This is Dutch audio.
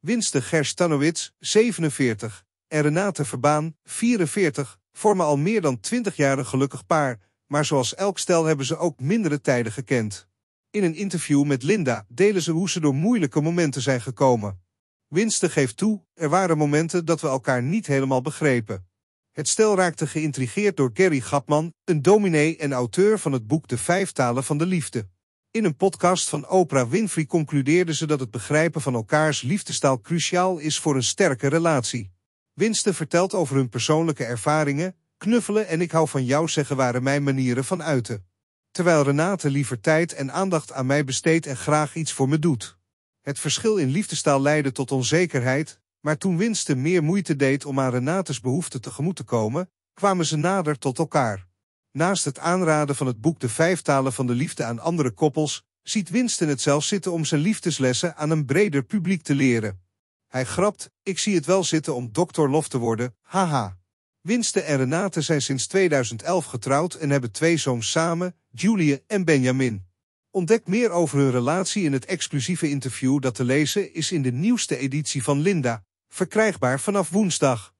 Winsten tanowitz 47, en Renate Verbaan, 44, vormen al meer dan 20 jaar een gelukkig paar, maar zoals elk stel hebben ze ook mindere tijden gekend. In een interview met Linda delen ze hoe ze door moeilijke momenten zijn gekomen. Winsten geeft toe, er waren momenten dat we elkaar niet helemaal begrepen. Het stel raakte geïntrigeerd door Gary Gapman, een dominee en auteur van het boek De Vijf Talen van de Liefde. In een podcast van Oprah Winfrey concludeerden ze dat het begrijpen van elkaars liefdestaal cruciaal is voor een sterke relatie. Winston vertelt over hun persoonlijke ervaringen, knuffelen en ik hou van jou zeggen waren mijn manieren van uiten. Terwijl Renate liever tijd en aandacht aan mij besteedt en graag iets voor me doet. Het verschil in liefdestaal leidde tot onzekerheid, maar toen Winston meer moeite deed om aan Renates behoeften tegemoet te komen, kwamen ze nader tot elkaar. Naast het aanraden van het boek De Vijf Talen van de Liefde aan andere koppels, ziet Winston het zelf zitten om zijn liefdeslessen aan een breder publiek te leren. Hij grapt, ik zie het wel zitten om dokter Lof te worden, haha. Winston en Renate zijn sinds 2011 getrouwd en hebben twee zoons samen, Julia en Benjamin. Ontdek meer over hun relatie in het exclusieve interview dat te lezen is in de nieuwste editie van Linda, verkrijgbaar vanaf woensdag.